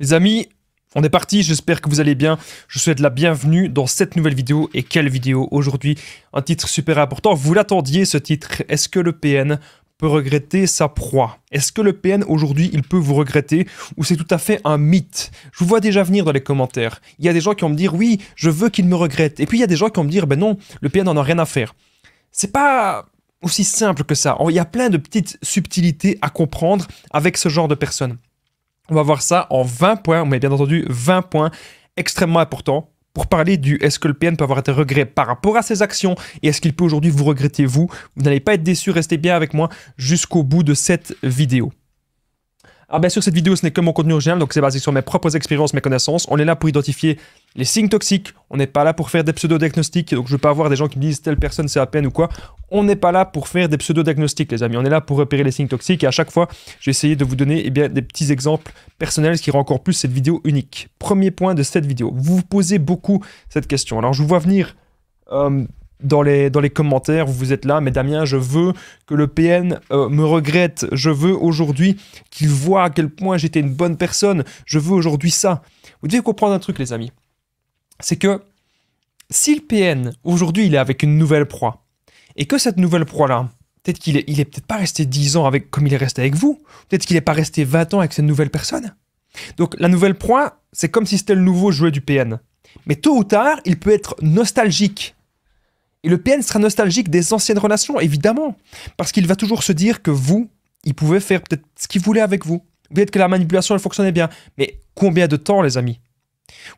Les amis, on est parti, j'espère que vous allez bien. Je vous souhaite la bienvenue dans cette nouvelle vidéo. Et quelle vidéo aujourd'hui Un titre super important, vous l'attendiez ce titre. Est-ce que le PN peut regretter sa proie Est-ce que le PN aujourd'hui, il peut vous regretter Ou c'est tout à fait un mythe Je vous vois déjà venir dans les commentaires. Il y a des gens qui vont me dire oui, je veux qu'il me regrette. Et puis il y a des gens qui vont me dire ben non, le PN n'en a rien à faire. C'est pas aussi simple que ça. Il y a plein de petites subtilités à comprendre avec ce genre de personnes. On va voir ça en 20 points, mais bien entendu 20 points extrêmement importants pour parler du est-ce que le PN peut avoir été regret par rapport à ses actions et est-ce qu'il peut aujourd'hui vous regretter vous. Vous n'allez pas être déçu, restez bien avec moi jusqu'au bout de cette vidéo. Alors ah, bien sûr, cette vidéo, ce n'est que mon contenu original, donc c'est basé sur mes propres expériences, mes connaissances. On est là pour identifier les signes toxiques, on n'est pas là pour faire des pseudo-diagnostics, donc je ne veux pas avoir des gens qui me disent telle personne c'est à peine ou quoi. On n'est pas là pour faire des pseudo-diagnostics, les amis, on est là pour repérer les signes toxiques et à chaque fois, j'ai essayé de vous donner eh bien, des petits exemples personnels, ce qui rend encore plus cette vidéo unique. Premier point de cette vidéo, vous vous posez beaucoup cette question. Alors je vous vois venir... Euh, dans les, commentaires, vous êtes là, mais Damien, je veux que le PN euh, me regrette, je veux aujourd'hui qu'il voit à quel point j'étais une bonne personne, je veux aujourd'hui ça. Vous devez comprendre un truc, les amis, c'est que si le PN, aujourd'hui, il est avec une nouvelle proie, et que cette nouvelle proie-là, peut-être qu'il est, il est peut-être pas resté 10 ans avec, comme il est resté avec vous, peut-être qu'il n'est pas resté 20 ans avec cette nouvelle personne. Donc la nouvelle proie, c'est comme si c'était le nouveau jouet du PN. Mais tôt ou tard, il peut être nostalgique et le PN sera nostalgique des anciennes relations, évidemment, parce qu'il va toujours se dire que vous, il pouvait faire peut-être ce qu'il voulait avec vous. Peut-être que la manipulation, elle fonctionnait bien. Mais combien de temps, les amis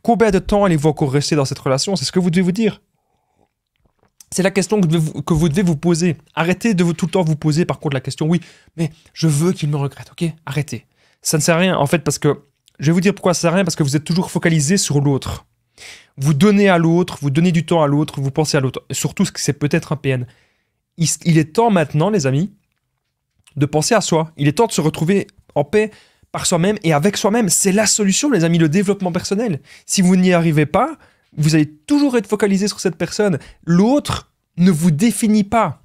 Combien de temps allez-vous encore rester dans cette relation C'est ce que vous devez vous dire. C'est la question que, vous, devez vous poser. Arrêtez de tout le temps vous poser, par contre, la question oui, mais je veux qu'il me regrette, ok Arrêtez. Ça ne sert à rien, en fait, parce que je vais vous dire pourquoi ça ne sert à rien, parce que vous êtes toujours focalisé sur l'autre. Vous donnez à l'autre, vous donnez du temps à l'autre, vous pensez à l'autre. Surtout, que c'est peut-être un PN. Il, il, est temps maintenant, les amis, de penser à soi. Il est temps de se retrouver en paix par soi-même et avec soi-même. C'est la solution, les amis, le développement personnel. Si vous n'y arrivez pas, vous allez toujours être focalisé sur cette personne. L'autre ne vous définit pas.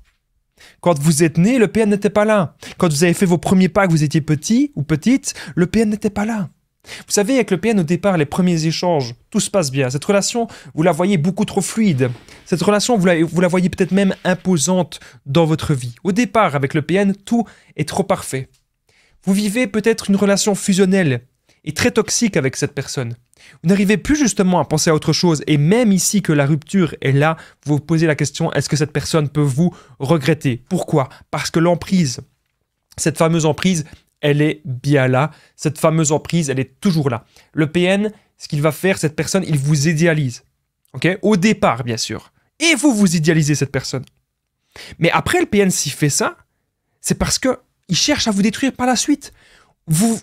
Quand vous êtes né, le PN n'était pas là. Quand vous avez fait vos premiers pas, que vous étiez petit ou petite, le PN n'était pas là. Vous savez, avec le PN au départ, les premiers échanges, tout se passe bien. Cette relation, vous la voyez beaucoup trop fluide. Cette relation, vous la, vous la voyez peut-être même imposante dans votre vie. Au départ, avec le PN, tout est trop parfait. Vous vivez peut-être une relation fusionnelle et très toxique avec cette personne. Vous n'arrivez plus justement à penser à autre chose et même ici que la rupture est là, vous vous posez la question est-ce que cette personne peut vous regretter Pourquoi Parce que l'emprise, cette fameuse emprise, elle est bien là. Cette fameuse emprise, elle est toujours là. Le PN, ce qu'il va faire, cette personne, il vous idéalise. Au départ, bien sûr. Et vous, vous idéalisez cette personne. Mais après, le PN, s'il fait ça, c'est parce que il cherche à vous détruire par la suite. Vous,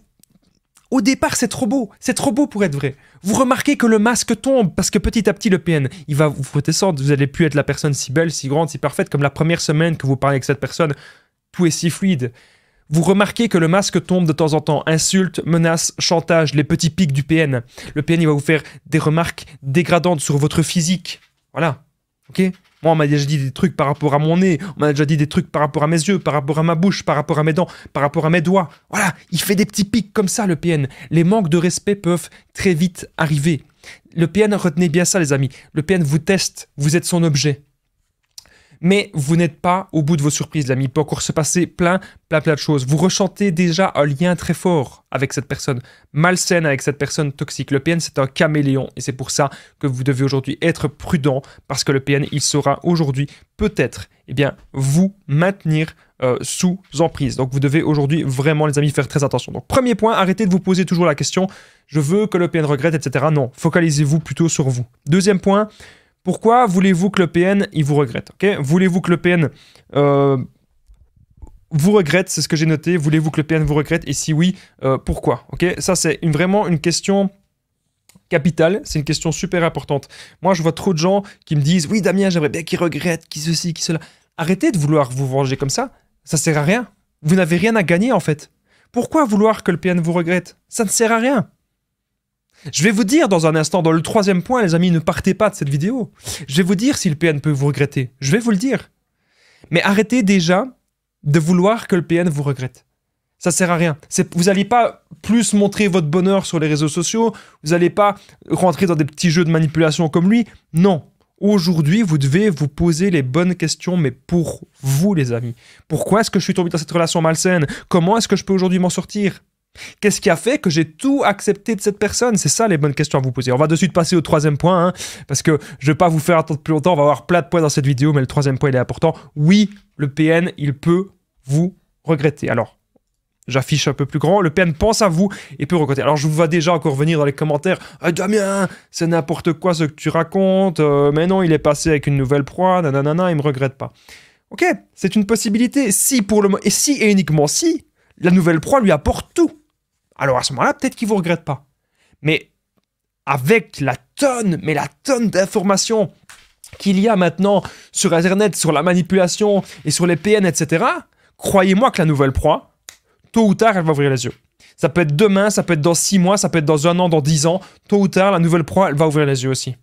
au départ, c'est trop beau, c'est trop beau pour être vrai. Vous remarquez que le masque tombe parce que petit à petit le PN, il va vous redescendre. Vous n'allez plus être la personne si belle, si grande, si parfaite comme la première semaine que vous parlez avec cette personne. Tout est si fluide. Vous remarquez que le masque tombe de temps en temps. Insultes, menaces, chantage, les petits pics du PN. Le PN, il va vous faire des remarques dégradantes sur votre physique. Voilà. Ok Moi, on m'a déjà dit des trucs par rapport à mon nez. On m'a déjà dit des trucs par rapport à mes yeux, par rapport à ma bouche, par rapport à mes dents, par rapport à mes doigts. Voilà. Il fait des petits pics comme ça, le PN. Les manques de respect peuvent très vite arriver. Le PN, retenez bien ça, les amis. Le PN vous teste. Vous êtes son objet mais vous n'êtes pas au bout de vos surprises, l'ami. Il peut encore se passer plein, plein, plein de choses. Vous ressentez déjà un lien très fort avec cette personne, malsaine avec cette personne toxique. Le PN, c'est un caméléon et c'est pour ça que vous devez aujourd'hui être prudent parce que le PN, il saura aujourd'hui peut-être eh bien, vous maintenir euh, sous emprise. Donc vous devez aujourd'hui vraiment, les amis, faire très attention. Donc premier point, arrêtez de vous poser toujours la question je veux que le PN regrette, etc. Non, focalisez-vous plutôt sur vous. Deuxième point, pourquoi voulez-vous que le PN, il vous regrette ok Voulez-vous que le PN euh, vous regrette C'est ce que j'ai noté. Voulez-vous que le PN vous regrette Et si oui, euh, pourquoi ok Ça, c'est vraiment une question capitale. C'est une question super importante. Moi, je vois trop de gens qui me disent « Oui, Damien, j'aimerais bien qu'il regrette, qu'il ceci, qu'il cela. » Arrêtez de vouloir vous venger comme ça. Ça ne sert à rien. Vous n'avez rien à gagner, en fait. Pourquoi vouloir que le PN vous regrette Ça ne sert à rien. Je vais vous dire dans un instant, dans le troisième point, les amis, ne partez pas de cette vidéo. Je vais vous dire si le PN peut vous regretter. Je vais vous le dire. Mais arrêtez déjà de vouloir que le PN vous regrette. Ça sert à rien. Vous n'allez pas plus montrer votre bonheur sur les réseaux sociaux, vous n'allez pas rentrer dans des petits jeux de manipulation comme lui. Non. Aujourd'hui, vous devez vous poser les bonnes questions, mais pour vous, les amis. Pourquoi est-ce que je suis tombé dans cette relation malsaine Comment est-ce que je peux aujourd'hui m'en sortir Qu'est-ce qui a fait que j'ai tout accepté de cette personne C'est ça les bonnes questions à vous poser. On va de suite passer au troisième point, hein, parce que je ne vais pas vous faire attendre plus longtemps, on va avoir plein de points dans cette vidéo, mais le troisième point, il est important. Oui, le PN, il peut vous regretter. Alors, j'affiche un peu plus grand, le PN pense à vous et peut regretter. Alors, je vous vois déjà encore venir dans les commentaires ah, Damien, c'est n'importe quoi ce que tu racontes, euh, mais non, il est passé avec une nouvelle proie, nanana, il ne me regrette pas. » Ok, c'est une possibilité, si pour le moment, et si et uniquement si, la nouvelle proie lui apporte tout alors à ce moment-là, peut-être qu'ils vous regrette pas. Mais avec la tonne, mais la tonne d'informations qu'il y a maintenant sur Internet, sur la manipulation et sur les PN, etc., croyez-moi que la nouvelle proie, tôt ou tard, elle va ouvrir les yeux. Ça peut être demain, ça peut être dans six mois, ça peut être dans un an, dans dix ans. Tôt ou tard, la nouvelle proie, elle va ouvrir les yeux aussi.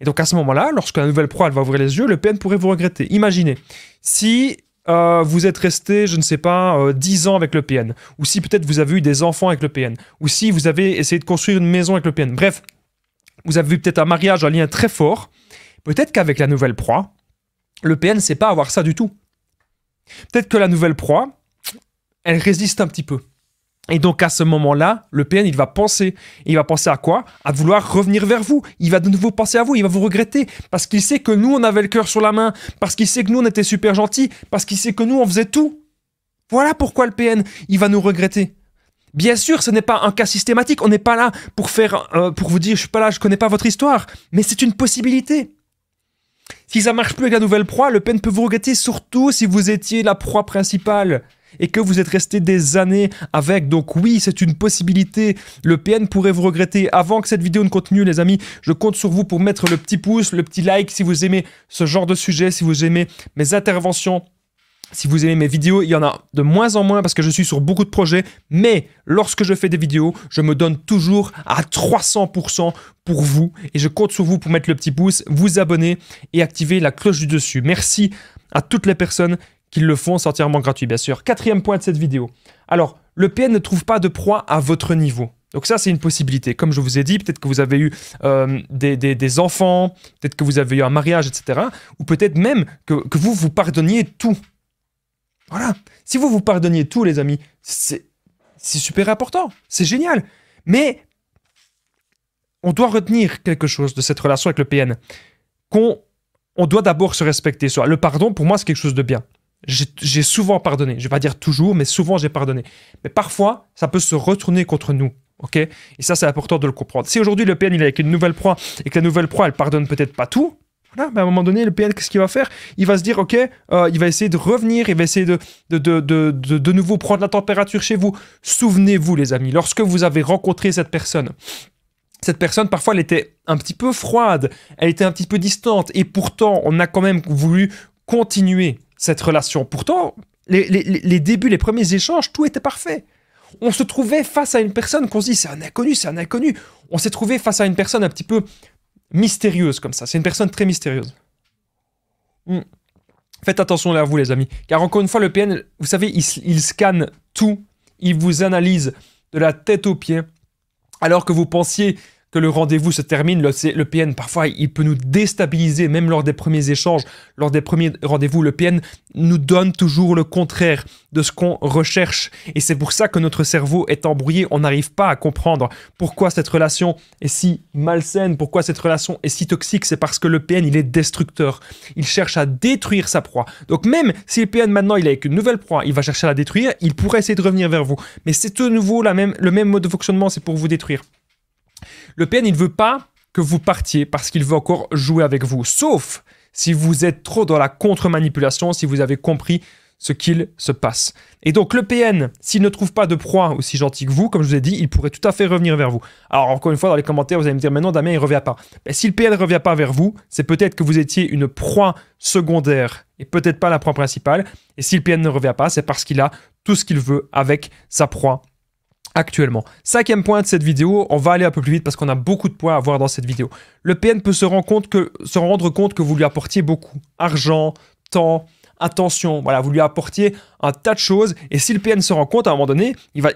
Et donc à ce moment-là, lorsque la nouvelle proie, elle va ouvrir les yeux, le PN pourrait vous regretter. Imaginez, si euh, vous êtes resté, je ne sais pas, 10 euh, ans avec le PN, ou si peut-être vous avez eu des enfants avec le PN, ou si vous avez essayé de construire une maison avec le PN. Bref, vous avez vu peut-être un mariage, un lien très fort. Peut-être qu'avec la nouvelle proie, le PN ne sait pas avoir ça du tout. Peut-être que la nouvelle proie, elle résiste un petit peu. Et donc à ce moment-là, le PN, il va penser. il va penser à quoi À vouloir revenir vers vous. Il va de nouveau penser à vous, il va vous regretter. Parce qu'il sait que nous, on avait le cœur sur la main. Parce qu'il sait que nous, on était super gentils. Parce qu'il sait que nous, on faisait tout. Voilà pourquoi le PN, il va nous regretter. Bien sûr, ce n'est pas un cas systématique. On n'est pas là pour faire, euh, pour vous dire, je suis pas là, je connais pas votre histoire. Mais c'est une possibilité. Si ça marche plus avec la nouvelle proie, Le PN peut vous regretter, surtout si vous étiez la proie principale et que vous êtes resté des années avec. Donc oui, c'est une possibilité. Le PN pourrait vous regretter. Avant que cette vidéo ne continue, les amis, je compte sur vous pour mettre le petit pouce, le petit like si vous aimez ce genre de sujet, si vous aimez mes interventions. Si vous aimez mes vidéos, il y en a de moins en moins parce que je suis sur beaucoup de projets, mais lorsque je fais des vidéos, je me donne toujours à 300% pour vous et je compte sur vous pour mettre le petit pouce, vous abonner et activer la cloche du dessus. Merci à toutes les personnes qu'ils le font entièrement gratuit, bien sûr. Quatrième point de cette vidéo. Alors, le PN ne trouve pas de proie à votre niveau. Donc ça, c'est une possibilité. Comme je vous ai dit, peut-être que vous avez eu euh, des, des, enfants, peut-être que vous avez eu un mariage, etc. Ou peut-être même que, que vous vous pardonniez tout. Voilà. Si vous vous pardonniez tout, les amis, c'est super important. C'est génial. Mais on doit retenir quelque chose de cette relation avec le PN. Qu'on on doit d'abord se respecter soit Le pardon, pour moi, c'est quelque chose de bien j'ai souvent pardonné. Je vais pas dire toujours, mais souvent j'ai pardonné. Mais parfois, ça peut se retourner contre nous. ok et ça, c'est important de le comprendre. Si aujourd'hui le PN il est avec une nouvelle proie et que la nouvelle proie elle pardonne peut-être pas tout, voilà, mais à un moment donné, le PN, qu'est-ce qu'il va faire Il va se dire, ok, euh, il va essayer de revenir, il va essayer de de, de, de, de nouveau prendre la température chez vous. Souvenez-vous, les amis, lorsque vous avez rencontré cette personne, cette personne, parfois, elle était un petit peu froide, elle était un petit peu distante, et pourtant, on a quand même voulu continuer cette relation. Pourtant, les, débuts, les premiers échanges, tout était parfait. On se trouvait face à une personne qu'on se dit c'est un inconnu, c'est un inconnu. On s'est trouvé face à une personne un petit peu mystérieuse comme ça. C'est une personne très mystérieuse. Hmm. Faites attention là à vous les amis, car encore une fois le PN, vous savez, il scanne tout, il vous analyse de la tête aux pieds, alors que vous pensiez le rendez-vous se termine. Le, PN, parfois, il peut nous déstabiliser, même lors des premiers échanges, lors des premiers rendez-vous. Le PN nous donne toujours le contraire de ce qu'on recherche. Et c'est pour ça que notre cerveau est embrouillé. On n'arrive pas à comprendre pourquoi cette relation est si malsaine, pourquoi cette relation est si toxique. C'est parce que le PN, il est destructeur. Il cherche à détruire sa proie. Donc même si le PN, maintenant, il est avec une nouvelle proie, il va chercher à la détruire, il pourrait essayer de revenir vers vous. Mais c'est de nouveau la même, le même mode de fonctionnement, c'est pour vous détruire. Le PN, il ne veut pas que vous partiez parce qu'il veut encore jouer avec vous. Sauf si vous êtes trop dans la contre-manipulation, si vous avez compris ce qu'il se passe. Et donc le PN, s'il ne trouve pas de proie aussi gentil que vous, comme je vous ai dit, il pourrait tout à fait revenir vers vous. Alors encore une fois, dans les commentaires, vous allez me dire, mais non, Damien, il ne revient pas. mais si le PN ne revient pas vers vous, c'est peut-être que vous étiez une proie secondaire et peut-être pas la proie principale. Et si le PN ne revient pas, c'est parce qu'il a tout ce qu'il veut avec sa proie actuellement. Cinquième point de cette vidéo, on va aller un peu plus vite parce qu'on a beaucoup de points à voir dans cette vidéo. Le PN peut se rendre compte que, se rendre compte que vous lui apportiez beaucoup. Argent, temps, attention. Voilà, vous lui apportiez un tas de choses. Et si le PN se rend compte, à un moment donné, il, va,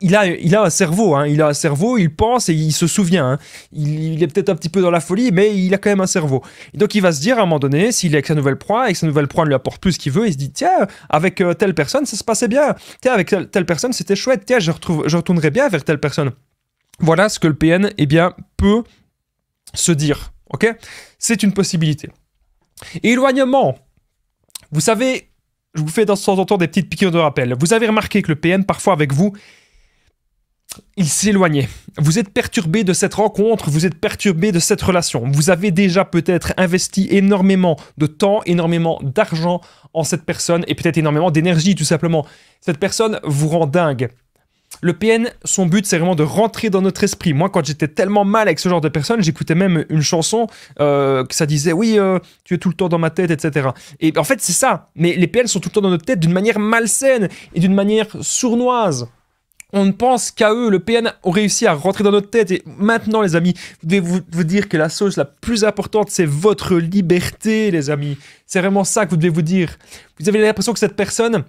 il, a, il a un cerveau. Hein. il a un cerveau, il pense et il se souvient. Hein. Il, est peut-être un petit peu dans la folie, mais il a quand même un cerveau. donc, il va se dire, à un moment donné, s'il est avec sa nouvelle proie et que sa nouvelle proie ne lui apporte plus ce qu'il veut, il se dit, tiens, avec euh, telle personne, ça se passait bien. Tiens, avec telle, personne, c'était chouette. Tiens, je, retrouve, retournerai bien vers telle personne. Voilà ce que le PN eh bien, peut se dire. ok C'est une possibilité. Éloignement. Vous savez, je vous fais de temps en temps des petites piqûres de rappel. Vous avez remarqué que le PN, parfois avec vous, il s'éloignait. Vous êtes perturbé de cette rencontre, vous êtes perturbé de cette relation. Vous avez déjà peut-être investi énormément de temps, énormément d'argent en cette personne et peut-être énormément d'énergie tout simplement. Cette personne vous rend dingue le PN, son but, c'est vraiment de rentrer dans notre esprit. Moi, quand j'étais tellement mal avec ce genre de personnes, j'écoutais même une chanson euh, que ça disait oui, euh, tu es tout le temps dans ma tête, etc. Et en fait, c'est ça. Mais les PN sont tout le temps dans notre tête d'une manière malsaine et d'une manière sournoise. On ne pense qu'à eux. Le PN ont réussi à rentrer dans notre tête. Et maintenant, les amis, vous devez vous, vous dire que la sauce la plus importante, c'est votre liberté, les amis. C'est vraiment ça que vous devez vous dire. Vous avez l'impression que cette personne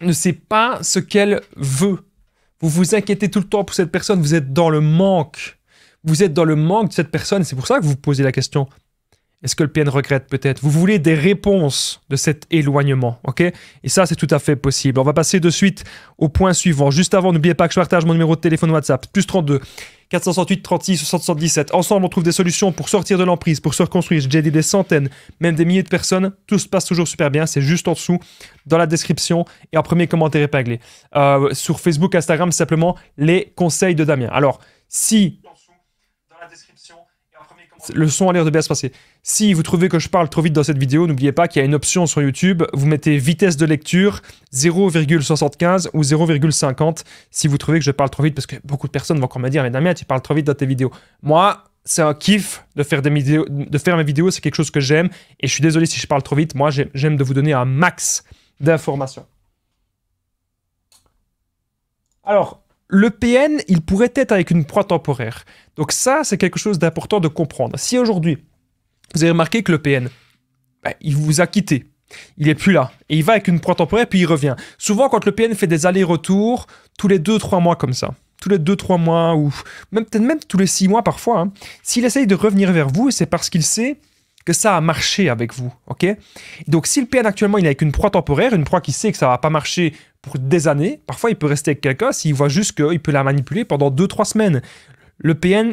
ne sait pas ce qu'elle veut vous vous inquiétez tout le temps pour cette personne, vous êtes dans le manque. Vous êtes dans le manque de cette personne, c'est pour ça que vous vous posez la question. Est-ce que le PN regrette peut-être Vous voulez des réponses de cet éloignement, ok Et ça, c'est tout à fait possible. On va passer de suite au point suivant. Juste avant, n'oubliez pas que je partage mon numéro de téléphone WhatsApp, plus 32 468 36 77. Ensemble, on trouve des solutions pour sortir de l'emprise, pour se reconstruire. J'ai dit des centaines, même des milliers de personnes. Tout se passe toujours super bien. C'est juste en dessous, dans la description et en premier commentaire épinglé. Euh, sur Facebook, Instagram, simplement les conseils de Damien. Alors, si le son a l'air de bien se passer. Si vous trouvez que je parle trop vite dans cette vidéo, n'oubliez pas qu'il y a une option sur YouTube, vous mettez vitesse de lecture 0,75 ou 0,50 si vous trouvez que je parle trop vite, parce que beaucoup de personnes vont encore me dire, mais Damien, tu parles trop vite dans tes vidéos. Moi, c'est un kiff de faire, des vidéos, de faire mes vidéos, c'est quelque chose que j'aime, et je suis désolé si je parle trop vite, moi j'aime de vous donner un max d'informations. Alors, le PN, il pourrait être avec une proie temporaire. Donc ça, c'est quelque chose d'important de comprendre. Si aujourd'hui, vous avez remarqué que le PN, bah, il vous a quitté, il est plus là, et il va avec une proie temporaire, puis il revient. Souvent, quand le PN fait des allers-retours, tous les 2-3 mois comme ça, tous les 2-3 mois, ou même peut-être même tous les 6 mois parfois, hein, s'il essaye de revenir vers vous, c'est parce qu'il sait que ça a marché avec vous, ok Donc si le PN actuellement il est avec une proie temporaire, une proie qui sait que ça va pas marcher pour des années. Parfois, il peut rester avec quelqu'un s'il voit juste qu'il peut la manipuler pendant 2-3 semaines. Le PN,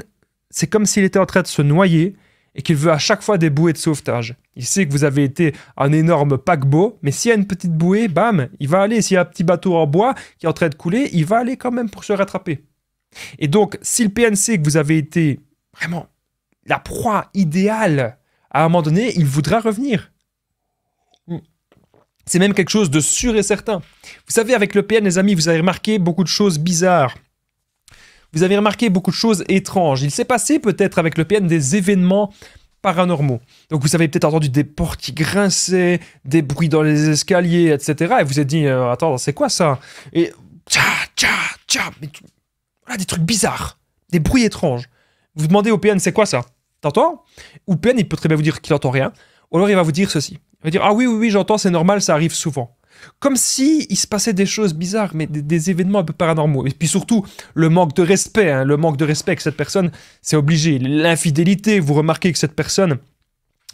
c'est comme s'il était en train de se noyer et qu'il veut à chaque fois des bouées de sauvetage. Il sait que vous avez été un énorme paquebot, mais s'il y a une petite bouée, bam, il va aller. S'il y a un petit bateau en bois qui est en train de couler, il va aller quand même pour se rattraper. Et donc, si le PN sait que vous avez été vraiment la proie idéale, à un moment donné, il voudra revenir. C'est même quelque chose de sûr et certain. Vous savez, avec le PN, les amis, vous avez remarqué beaucoup de choses bizarres. Vous avez remarqué beaucoup de choses étranges. Il s'est passé peut-être avec le PN des événements paranormaux. Donc vous avez peut-être entendu des portes qui grinçaient, des bruits dans les escaliers, etc. Et vous êtes dit, euh, attends, c'est quoi ça Et tcha, tcha, tcha, voilà, des trucs bizarres, des bruits étranges. Vous demandez au PN, c'est quoi ça T'entends Ou PN, il peut très bien vous dire qu'il n'entend rien. Ou alors il va vous dire ceci. Il va dire Ah oui, oui, oui, j'entends, c'est normal, ça arrive souvent. Comme si il se passait des choses bizarres, mais des, événements un peu paranormaux. Et puis surtout, le manque de respect, hein, le manque de respect que cette personne, c'est obligé. L'infidélité, vous remarquez que cette personne,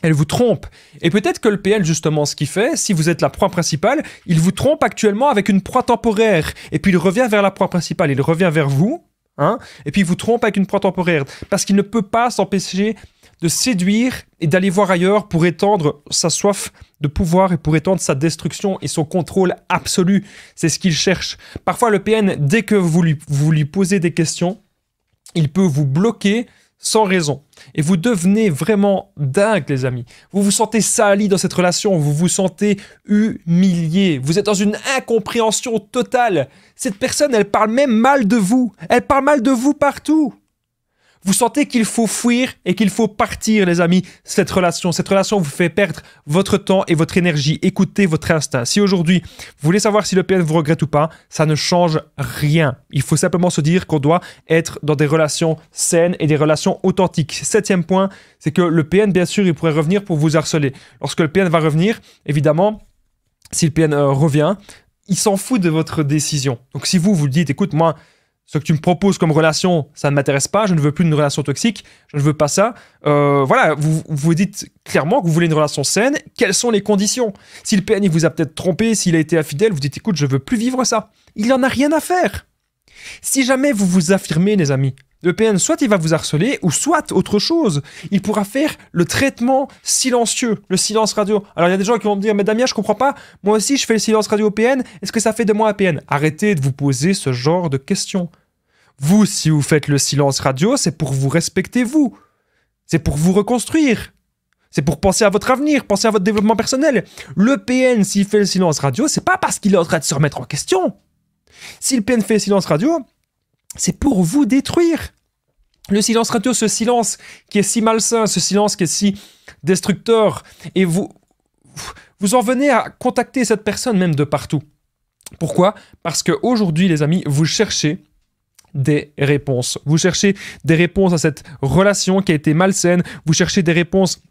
elle vous trompe. Et peut-être que le PL, justement, ce qu'il fait, si vous êtes la proie principale, il vous trompe actuellement avec une proie temporaire. Et puis il revient vers la proie principale, il revient vers vous, hein, et puis il vous trompe avec une proie temporaire. Parce qu'il ne peut pas s'empêcher de séduire et d'aller voir ailleurs pour étendre sa soif de pouvoir et pour étendre sa destruction et son contrôle absolu. C'est ce qu'il cherche. Parfois, le PN, dès que vous lui, vous lui posez des questions, il peut vous bloquer sans raison. Et vous devenez vraiment dingue, les amis. Vous vous sentez sali dans cette relation, vous vous sentez humilié. Vous êtes dans une incompréhension totale. Cette personne, elle parle même mal de vous. Elle parle mal de vous partout. Vous sentez qu'il faut fuir et qu'il faut partir, les amis, cette relation. Cette relation vous fait perdre votre temps et votre énergie. Écoutez votre instinct. Si aujourd'hui, vous voulez savoir si le PN vous regrette ou pas, ça ne change rien. Il faut simplement se dire qu'on doit être dans des relations saines et des relations authentiques. Septième point, c'est que le PN, bien sûr, il pourrait revenir pour vous harceler. Lorsque le PN va revenir, évidemment, si le PN euh, revient, il s'en fout de votre décision. Donc si vous vous dites, écoute, moi, ce que tu me proposes comme relation, ça ne m'intéresse pas, je ne veux plus une relation toxique, je ne veux pas ça. Euh, voilà, vous vous dites clairement que vous voulez une relation saine, quelles sont les conditions Si le PNI vous a peut-être trompé, s'il a été infidèle, vous dites écoute, je veux plus vivre ça. Il n'en a rien à faire. Si jamais vous vous affirmez, les amis, le PN, soit il va vous harceler, ou soit autre chose. Il pourra faire le traitement silencieux, le silence radio. Alors il y a des gens qui vont me dire, mais Damien, je comprends pas, moi aussi je fais le silence radio PN, est-ce que ça fait de moi un PN Arrêtez de vous poser ce genre de questions. Vous, si vous faites le silence radio, c'est pour vous respecter vous. C'est pour vous reconstruire. C'est pour penser à votre avenir, penser à votre développement personnel. Le PN, s'il fait le silence radio, c'est pas parce qu'il est en train de se remettre en question. Si le PN fait silence radio, c'est pour vous détruire. Le silence radio, ce silence qui est si malsain, ce silence qui est si destructeur, et vous, vous en venez à contacter cette personne même de partout. Pourquoi Parce qu'aujourd'hui, les amis, vous cherchez des réponses. Vous cherchez des réponses à cette relation qui a été malsaine, vous cherchez des réponses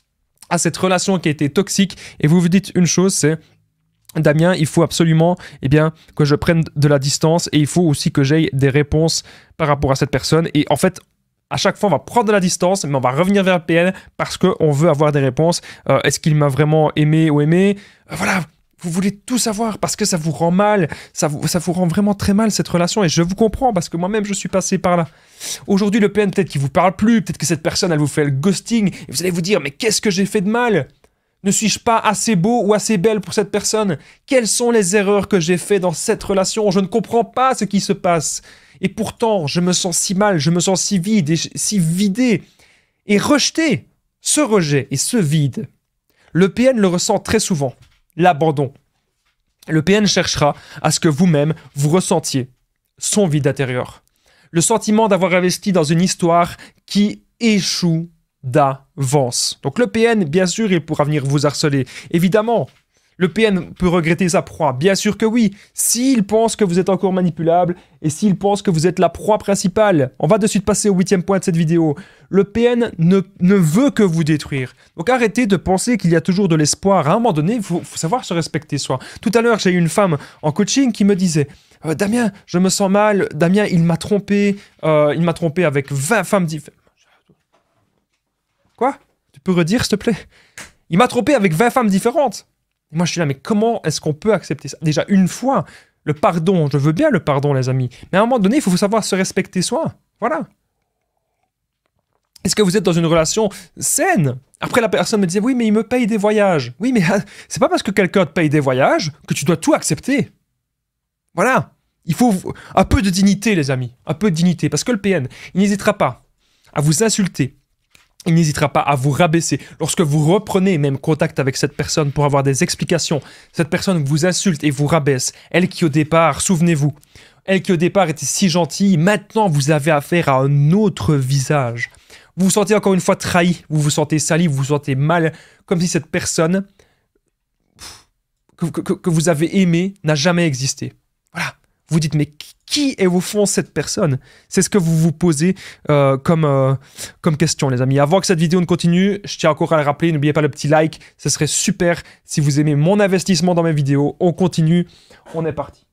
à cette relation qui a été toxique, et vous vous dites une chose, c'est Damien, il faut absolument eh bien, que je prenne de la distance et il faut aussi que j'aie des réponses par rapport à cette personne. Et en fait, à chaque fois, on va prendre de la distance, mais on va revenir vers le PN parce qu'on veut avoir des réponses. Euh, est-ce qu'il m'a vraiment aimé ou aimé euh, Voilà, vous voulez tout savoir parce que ça vous rend mal, ça vous, ça vous rend vraiment très mal cette relation et je vous comprends parce que moi-même je suis passé par là. Aujourd'hui le PN peut-être qu'il vous parle plus, peut-être que cette personne elle vous fait le ghosting et vous allez vous dire mais qu'est-ce que j'ai fait de mal ne suis-je pas assez beau ou assez belle pour cette personne Quelles sont les erreurs que j'ai faites dans cette relation Je ne comprends pas ce qui se passe. Et pourtant, je me sens si mal, je me sens si vide et si vidé et rejeté. Ce rejet et ce vide, le PN le ressent très souvent, l'abandon. Le PN cherchera à ce que vous-même vous ressentiez son vide intérieur. Le sentiment d'avoir investi dans une histoire qui échoue d'avance. Donc le PN, bien sûr, il pourra venir vous harceler. Évidemment, le PN peut regretter sa proie, bien sûr que oui, s'il pense que vous êtes encore manipulable et s'il pense que vous êtes la proie principale. On va de suite passer au huitième point de cette vidéo. Le PN ne, ne veut que vous détruire. Donc arrêtez de penser qu'il y a toujours de l'espoir. À un moment donné, il faut, savoir se respecter soi. Tout à l'heure, j'ai eu une femme en coaching qui me disait euh, Damien, je me sens mal. Damien, il m'a trompé. Euh, il m'a trompé avec 20 femmes différentes. Quoi Tu peux redire, s'il te plaît Il m'a trompé avec 20 femmes différentes. moi, je suis là, mais comment est-ce qu'on peut accepter ça Déjà, une fois, le pardon, je veux bien le pardon, les amis. Mais à un moment donné, il faut savoir se respecter soi. Voilà. Est-ce que vous êtes dans une relation saine Après, la personne me disait Oui, mais il me paye des voyages. Oui, mais ah, c'est pas parce que quelqu'un te paye des voyages que tu dois tout accepter. Voilà. Il faut un peu de dignité, les amis. Un peu de dignité. Parce que le PN, il n'hésitera pas à vous insulter, il n'hésitera pas à vous rabaisser. Lorsque vous reprenez même contact avec cette personne pour avoir des explications, cette personne vous insulte et vous rabaisse. Elle qui au départ, souvenez-vous, elle qui au départ était si gentille, maintenant vous avez affaire à un autre visage. Vous vous sentez encore une fois trahi, vous vous sentez sali, vous vous sentez mal, comme si cette personne que, que vous avez aimée n'a jamais existé. Vous dites, mais qui est au fond cette personne C'est ce que vous vous posez euh, comme, euh, comme question, les amis. Avant que cette vidéo ne continue, je tiens encore à le rappeler, n'oubliez pas le petit like, ce serait super si vous aimez mon investissement dans mes vidéos. On continue, on est parti.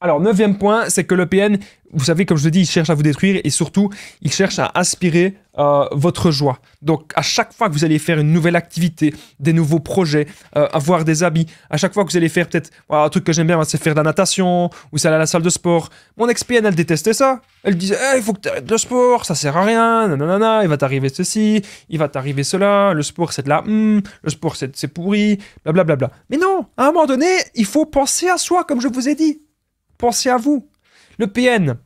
Alors, neuvième point, c'est que l'EPN, vous savez, comme je le dis, il cherche à vous détruire et surtout, il cherche à aspirer euh, votre joie. Donc à chaque fois que vous allez faire une nouvelle activité, des nouveaux projets, euh, avoir des habits, à chaque fois que vous allez faire peut-être un truc que j'aime bien, c'est faire de la natation ou c'est aller à la salle de sport. Mon ex-PN, elle détestait ça. Elle disait eh, il faut que tu arrêtes le sport, ça sert à rien, nanana, il va t'arriver ceci, il va t'arriver cela, le sport c'est de la hum, le sport c'est pourri, bla Bla, bla. Mais non, à un moment donné, il faut penser à soi, comme je vous ai dit. Pensez à vous. Le PN,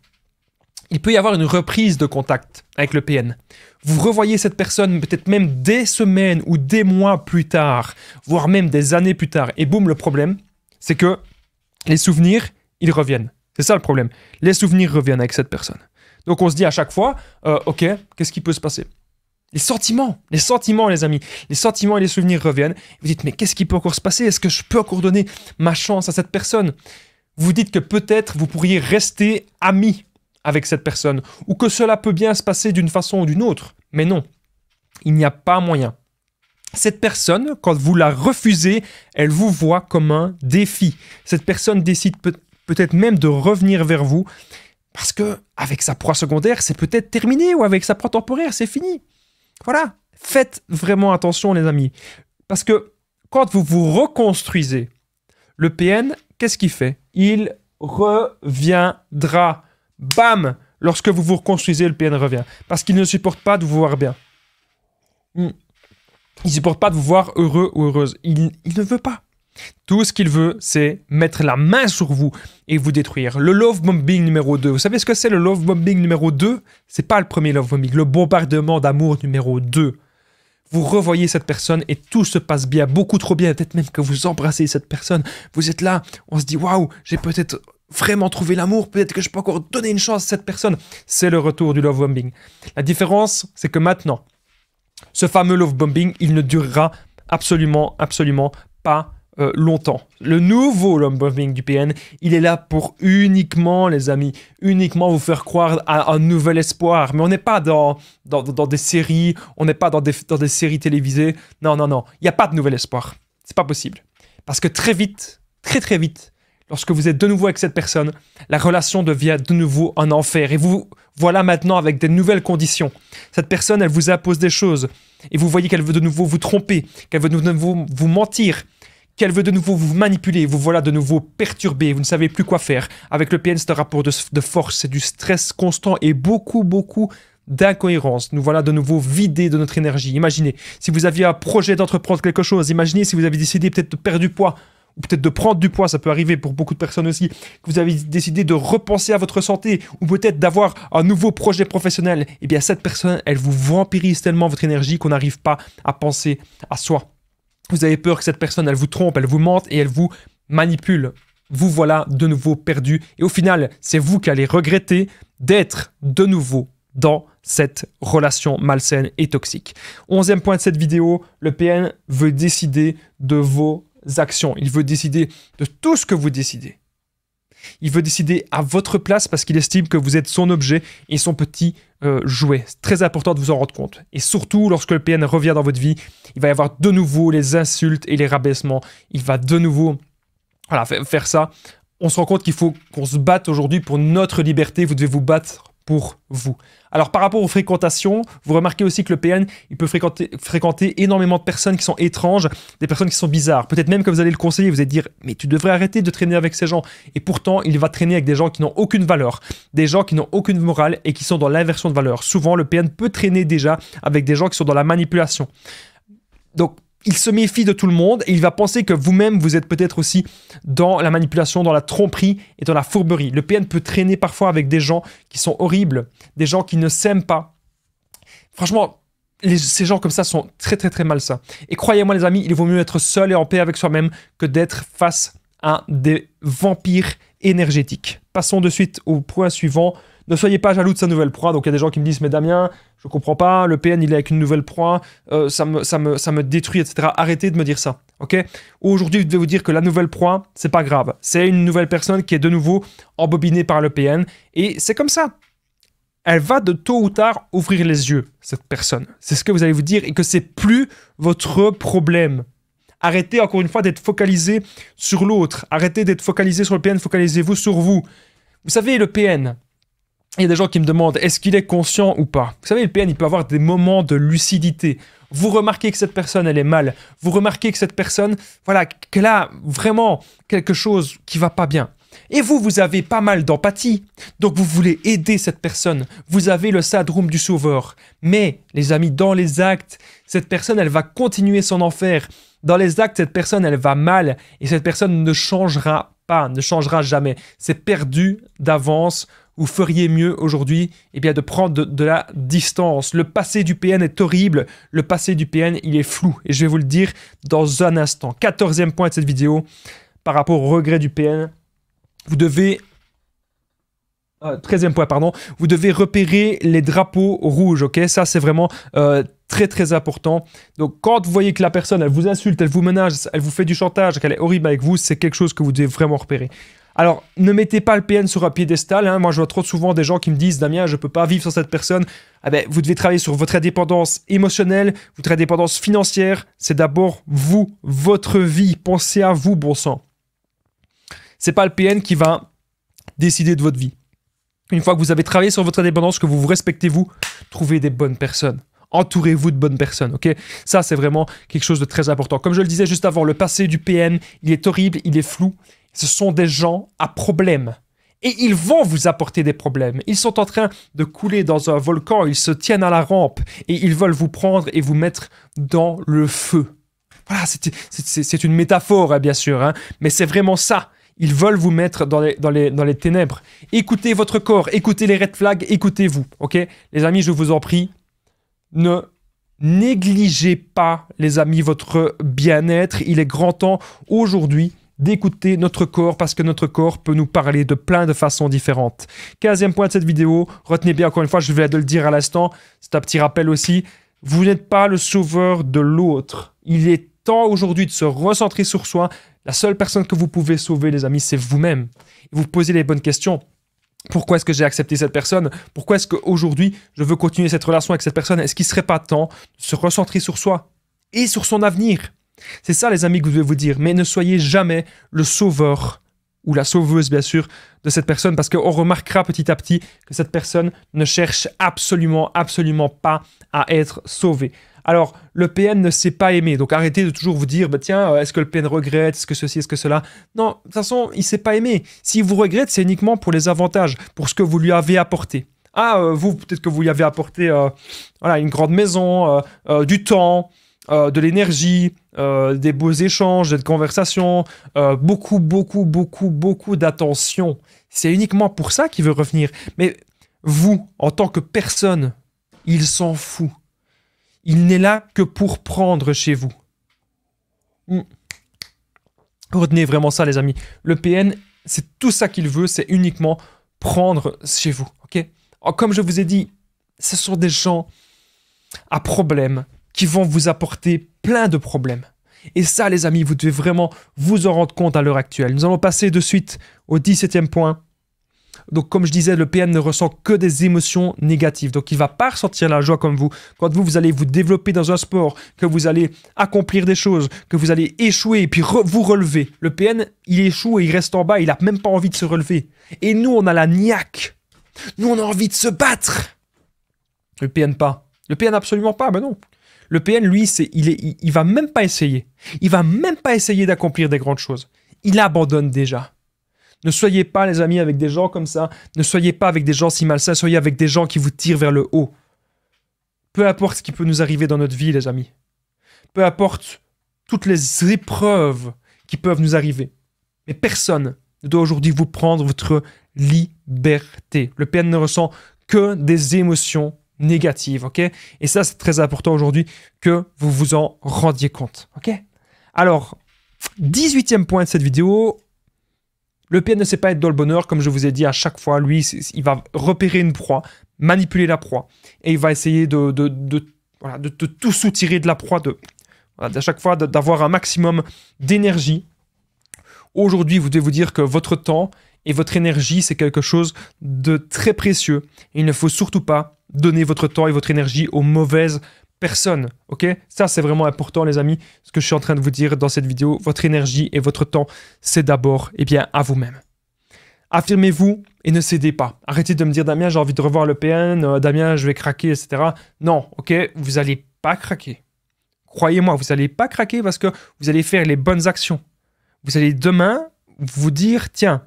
il peut y avoir une reprise de contact avec le PN. Vous revoyez cette personne peut-être même des semaines ou des mois plus tard, voire même des années plus tard. Et boum, le problème, c'est que les souvenirs, ils reviennent. C'est ça le problème. Les souvenirs reviennent avec cette personne. Donc on se dit à chaque fois, euh, ok, qu'est-ce qui peut se passer Les sentiments, les sentiments, les amis, les sentiments et les souvenirs reviennent. Vous dites, mais qu'est-ce qui peut encore se passer Est-ce que je peux encore donner ma chance à cette personne Vous dites que peut-être vous pourriez rester amis avec cette personne, ou que cela peut bien se passer d'une façon ou d'une autre. Mais non, il n'y a pas moyen. Cette personne, quand vous la refusez, elle vous voit comme un défi. Cette personne décide peut-être même de revenir vers vous parce que avec sa proie secondaire, c'est peut-être terminé ou avec sa proie temporaire, c'est fini. Voilà, faites vraiment attention les amis parce que quand vous vous reconstruisez, le PN, qu'est-ce qu'il fait Il reviendra bam, lorsque vous vous reconstruisez, le PN revient. Parce qu'il ne supporte pas de vous voir bien. Hmm. Il ne supporte pas de vous voir heureux ou heureuse. Il, ne veut pas. Tout ce qu'il veut, c'est mettre la main sur vous et vous détruire. Le love bombing numéro 2. Vous savez ce que c'est le love bombing numéro 2 C'est pas le premier love bombing, le bombardement d'amour numéro 2. Vous revoyez cette personne et tout se passe bien, beaucoup trop bien. Peut-être même que vous embrassez cette personne. Vous êtes là, on se dit waouh, j'ai peut-être vraiment trouver l'amour, peut-être que je peux encore donner une chance à cette personne. C'est le retour du love bombing. La différence, c'est que maintenant, ce fameux love bombing, il ne durera absolument, absolument pas euh, longtemps. Le nouveau love bombing du PN, il est là pour uniquement, les amis, uniquement vous faire croire à un nouvel espoir. Mais on n'est pas dans, dans, des séries, on n'est pas dans des, des séries télévisées. Non, non, non. Il n'y a pas de nouvel espoir. C'est pas possible. Parce que très vite, très très vite, lorsque vous êtes de nouveau avec cette personne, la relation devient de nouveau un enfer. Et vous voilà maintenant avec des nouvelles conditions. Cette personne, elle vous impose des choses. Et vous voyez qu'elle veut de nouveau vous tromper, qu'elle veut de nouveau vous mentir, qu'elle veut de nouveau vous manipuler. Vous voilà de nouveau perturbé. Vous ne savez plus quoi faire. Avec le PN, c'est un rapport de, force. C'est du stress constant et beaucoup, beaucoup d'incohérence. Nous voilà de nouveau vidés de notre énergie. Imaginez, si vous aviez un projet d'entreprendre quelque chose, imaginez si vous avez décidé peut-être de perdre du poids ou peut-être de prendre du poids, ça peut arriver pour beaucoup de personnes aussi, que vous avez décidé de repenser à votre santé, ou peut-être d'avoir un nouveau projet professionnel, et eh bien cette personne, elle vous vampirise tellement votre énergie qu'on n'arrive pas à penser à soi. Vous avez peur que cette personne, elle vous trompe, elle vous mente et elle vous manipule. Vous voilà de nouveau perdu. Et au final, c'est vous qui allez regretter d'être de nouveau dans cette relation malsaine et toxique. Onzième point de cette vidéo, le PN veut décider de vos actions. Il veut décider de tout ce que vous décidez. Il veut décider à votre place parce qu'il estime que vous êtes son objet et son petit euh, jouet. C'est très important de vous en rendre compte. Et surtout, lorsque le PN revient dans votre vie, il va y avoir de nouveau les insultes et les rabaissements. Il va de nouveau voilà, faire ça. On se rend compte qu'il faut qu'on se batte aujourd'hui pour notre liberté. Vous devez vous battre pour vous. Alors par rapport aux fréquentations, vous remarquez aussi que le PN, il peut fréquenter, fréquenter énormément de personnes qui sont étranges, des personnes qui sont bizarres. Peut-être même que vous allez le conseiller, vous allez dire mais tu devrais arrêter de traîner avec ces gens. Et pourtant, il va traîner avec des gens qui n'ont aucune valeur, des gens qui n'ont aucune morale et qui sont dans l'inversion de valeur. Souvent, le PN peut traîner déjà avec des gens qui sont dans la manipulation. Donc il se méfie de tout le monde et il va penser que vous-même, vous êtes peut-être aussi dans la manipulation, dans la tromperie et dans la fourberie. Le PN peut traîner parfois avec des gens qui sont horribles, des gens qui ne s'aiment pas. Franchement, ces gens comme ça sont très très très malsains. Et croyez-moi les amis, il vaut mieux être seul et en paix avec soi-même que d'être face à des vampires énergétiques. Passons de suite au point suivant, ne soyez pas jaloux de sa nouvelle proie. Donc il y a des gens qui me disent, mais Damien, je comprends pas, le PN, il est avec une nouvelle proie, euh, ça, me, ça, me, détruit, etc. Arrêtez de me dire ça, ok Aujourd'hui, je vais vous dire que la nouvelle proie, c'est pas grave. C'est une nouvelle personne qui est de nouveau embobinée par le PN, et c'est comme ça. Elle va de tôt ou tard ouvrir les yeux, cette personne. C'est ce que vous allez vous dire, et que c'est plus votre problème. Arrêtez encore une fois d'être focalisé sur l'autre. Arrêtez d'être focalisé sur le PN, focalisez-vous sur vous. Vous savez, le PN, il y a des gens qui me demandent est-ce qu'il est conscient ou pas. Vous savez, le PN, il peut avoir des moments de lucidité. Vous remarquez que cette personne, elle est mal. Vous remarquez que cette personne, voilà, qu'elle a vraiment quelque chose qui va pas bien. Et vous, vous avez pas mal d'empathie. Donc vous voulez aider cette personne. Vous avez le Room du sauveur. Mais, les amis, dans les actes, cette personne, elle va continuer son enfer. Dans les actes, cette personne, elle va mal. Et cette personne ne changera ne changera jamais. C'est perdu d'avance. Vous feriez mieux aujourd'hui et eh bien, de prendre de, la distance. Le passé du PN est horrible. Le passé du PN, il est flou. Et je vais vous le dire dans un instant. Quatorzième point de cette vidéo par rapport au regret du PN. Vous devez 13e euh, point, pardon, vous devez repérer les drapeaux rouges, ok Ça, c'est vraiment euh, très très important. Donc quand vous voyez que la personne, elle vous insulte, elle vous menace, elle vous fait du chantage, qu'elle est horrible avec vous, c'est quelque chose que vous devez vraiment repérer. Alors, ne mettez pas le PN sur un piédestal. Hein. Moi, je vois trop souvent des gens qui me disent Damien, je ne peux pas vivre sans cette personne. Eh vous devez travailler sur votre indépendance émotionnelle, votre indépendance financière. C'est d'abord vous, votre vie. Pensez à vous, bon sang. C'est pas le PN qui va décider de votre vie. Une fois que vous avez travaillé sur votre indépendance, que vous vous respectez vous, trouvez des bonnes personnes entourez-vous de bonnes personnes. Ok, ça c'est vraiment quelque chose de très important. Comme je le disais juste avant, le passé du PN, il est horrible, il est flou. Ce sont des gens à problème. Et ils vont vous apporter des problèmes. Ils sont en train de couler dans un volcan, ils se tiennent à la rampe et ils veulent vous prendre et vous mettre dans le feu. Voilà, c'est une métaphore, hein, bien sûr, hein. mais c'est vraiment ça. Ils veulent vous mettre dans les, dans les ténèbres. Écoutez votre corps, écoutez les red flags, écoutez-vous, ok Les amis, je vous en prie, ne négligez pas, les amis, votre bien-être. Il est grand temps aujourd'hui d'écouter notre corps parce que notre corps peut nous parler de plein de façons différentes. 15 point de cette vidéo, retenez bien encore une fois, je vais de le dire à l'instant, c'est un petit rappel aussi, vous n'êtes pas le sauveur de l'autre. Il est temps aujourd'hui de se recentrer sur soi. La seule personne que vous pouvez sauver, les amis, c'est vous-même. Vous posez les bonnes questions pourquoi est-ce que j'ai accepté cette personne Pourquoi est-ce qu'aujourd'hui, je veux continuer cette relation avec cette personne Est-ce qu'il ne serait pas temps de se recentrer sur soi et sur son avenir C'est ça, les amis, que vous devez vous dire. Mais ne soyez jamais le sauveur ou la sauveuse, bien sûr, de cette personne, parce qu'on remarquera petit à petit que cette personne ne cherche absolument, absolument pas à être sauvée. Alors, le PN ne s'est pas aimé, donc arrêtez de toujours vous dire, bah, tiens, euh, est-ce que le PN regrette, est-ce que ceci, est-ce que cela Non, de toute façon, il s'est pas aimé. S'il vous regrette, c'est uniquement pour les avantages, pour ce que vous lui avez apporté. Ah, euh, vous, peut-être que vous lui avez apporté euh, une grande maison, du temps, de l'énergie, des beaux échanges, des conversations, beaucoup, beaucoup, beaucoup, beaucoup d'attention. C'est uniquement pour ça qu'il veut revenir. Mais vous, en tant que personne, il s'en fout. Il n'est là que pour prendre chez vous. Hmm. Retenez vraiment ça, les amis. Le PN, c'est tout ça qu'il veut, c'est uniquement prendre chez vous. Ok oh, Comme je vous ai dit, ce sont des gens à problème qui vont vous apporter plein de problèmes. Et ça, les amis, vous devez vraiment vous en rendre compte à l'heure actuelle. Nous allons passer de suite au 17e point. Donc, comme je disais, le PN ne ressent que des émotions négatives. Donc, il ne va pas ressentir la joie comme vous. Quand vous, vous allez vous développer dans un sport, que vous allez accomplir des choses, que vous allez échouer et puis vous relever, le PN, il échoue et il reste en bas. Il n'a même pas envie de se relever. Et nous, on a la niaque. Nous, on a envie de se battre. Le PN pas. Le PN absolument pas, Mais non. Le PN, lui, c'est, il, est, il va même pas essayer. Il va même pas essayer d'accomplir des grandes choses. Il abandonne déjà. Ne soyez pas, les amis, avec des gens comme ça. Ne soyez pas avec des gens si malsains. Soyez avec des gens qui vous tirent vers le haut. Peu importe ce qui peut nous arriver dans notre vie, les amis. Peu importe toutes les épreuves qui peuvent nous arriver. Mais personne ne doit aujourd'hui vous prendre votre liberté. Le PN ne ressent que des émotions négatives, ok Et ça, c'est très important aujourd'hui que vous vous en rendiez compte, ok Alors, 18e point de cette vidéo, le PN ne sait pas être dans le bonheur, comme je vous ai dit à chaque fois. Lui, il va repérer une proie, manipuler la proie, et il va essayer de, tout soutirer de la proie, de, à chaque fois d'avoir un maximum d'énergie. Aujourd'hui, vous devez vous dire que votre temps et votre énergie, c'est quelque chose de très précieux. Il ne faut surtout pas donner votre temps et votre énergie aux mauvaises personne. Ok Ça, c'est vraiment important, les amis. Ce que je suis en train de vous dire dans cette vidéo, votre énergie et votre temps, c'est d'abord eh bien, à vous-même. Affirmez-vous et ne cédez pas. Arrêtez de me dire, Damien, j'ai envie de revoir le PN, euh, Damien, je vais craquer, etc. Non, ok Vous n'allez pas craquer. Croyez-moi, vous n'allez pas craquer parce que vous allez faire les bonnes actions. Vous allez demain vous dire, tiens,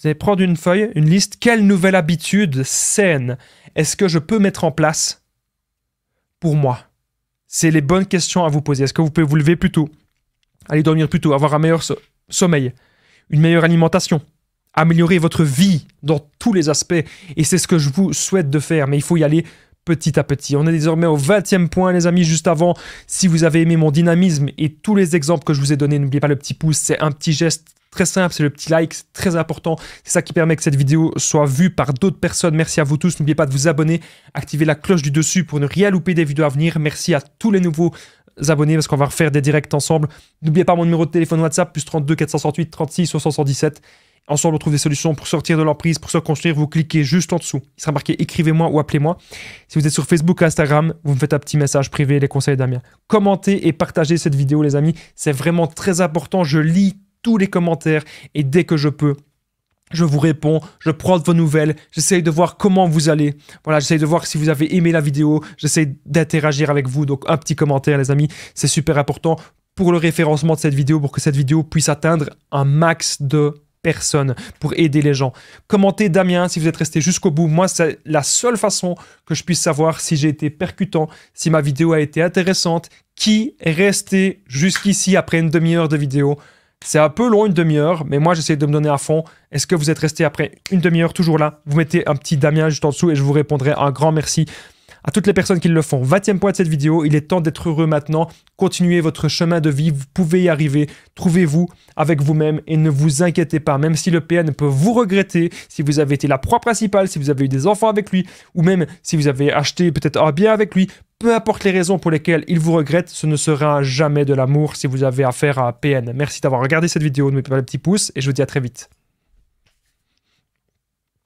vous allez prendre une feuille, une liste, quelle nouvelle habitude saine est-ce que je peux mettre en place pour moi C'est les bonnes questions à vous poser. Est-ce que vous pouvez vous lever plus tôt Aller dormir plus tôt Avoir un meilleur sommeil Une meilleure alimentation Améliorer votre vie dans tous les aspects. Et c'est ce que je vous souhaite de faire. Mais il faut y aller petit à petit. On est désormais au 20e point, les amis, juste avant. Si vous avez aimé mon dynamisme et tous les exemples que je vous ai donnés, n'oubliez pas le petit pouce, c'est un petit geste très simple, c'est le petit like, c'est très important. C'est ça qui permet que cette vidéo soit vue par d'autres personnes. Merci à vous tous. N'oubliez pas de vous abonner, activer la cloche du dessus pour ne rien louper des vidéos à venir. Merci à tous les nouveaux abonnés parce qu'on va refaire des directs ensemble. N'oubliez pas mon numéro de téléphone WhatsApp, plus 32 468 36 77. Ensemble, on trouve des solutions pour sortir de l'emprise, pour se construire. Vous cliquez juste en dessous. Il sera marqué écrivez-moi ou appelez-moi. Si vous êtes sur Facebook, Instagram, vous me faites un petit message privé, les conseils d'Amien. Commentez et partagez cette vidéo, les amis. C'est vraiment très important. Je lis tous les commentaires et dès que je peux, je vous réponds, je prends vos nouvelles, j'essaye de voir comment vous allez. Voilà, j'essaye de voir si vous avez aimé la vidéo, j'essaye d'interagir avec vous. Donc un petit commentaire les amis, c'est super important pour le référencement de cette vidéo, pour que cette vidéo puisse atteindre un max de personnes, pour aider les gens. Commentez Damien si vous êtes resté jusqu'au bout. Moi, c'est la seule façon que je puisse savoir si j'ai été percutant, si ma vidéo a été intéressante, qui est resté jusqu'ici après une demi-heure de vidéo. C'est un peu long, une demi-heure, mais moi, j'essaie de me donner à fond. Est-ce que vous êtes resté après une demi-heure toujours là Vous mettez un petit Damien juste en dessous et je vous répondrai un grand merci à toutes les personnes qui le font. 20e point de cette vidéo, il est temps d'être heureux maintenant. Continuez votre chemin de vie, vous pouvez y arriver. Trouvez-vous avec vous-même et ne vous inquiétez pas, même si le PN peut vous regretter, si vous avez été la proie principale, si vous avez eu des enfants avec lui, ou même si vous avez acheté peut-être un bien avec lui, peu importe les raisons pour lesquelles il vous regrette, ce ne sera jamais de l'amour si vous avez affaire à PN. Merci d'avoir regardé cette vidéo, n'oubliez pas le petit pouce et je vous dis à très vite.